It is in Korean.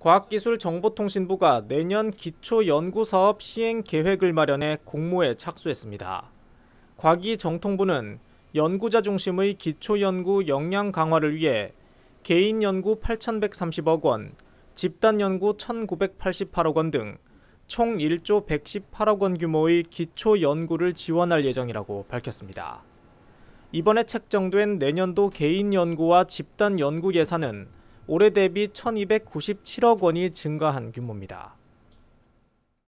과학기술정보통신부가 내년 기초연구사업 시행 계획을 마련해 공모에 착수했습니다. 과기정통부는 연구자 중심의 기초연구 역량 강화를 위해 개인 연구 8,130억 원, 집단 연구 1,988억 원 등 총 1조 118억 원 규모의 기초 연구를 지원할 예정이라고 밝혔습니다. 이번에 책정된 내년도 개인 연구와 집단 연구 예산은 올해 대비 1297억 원이 증가한 규모입니다.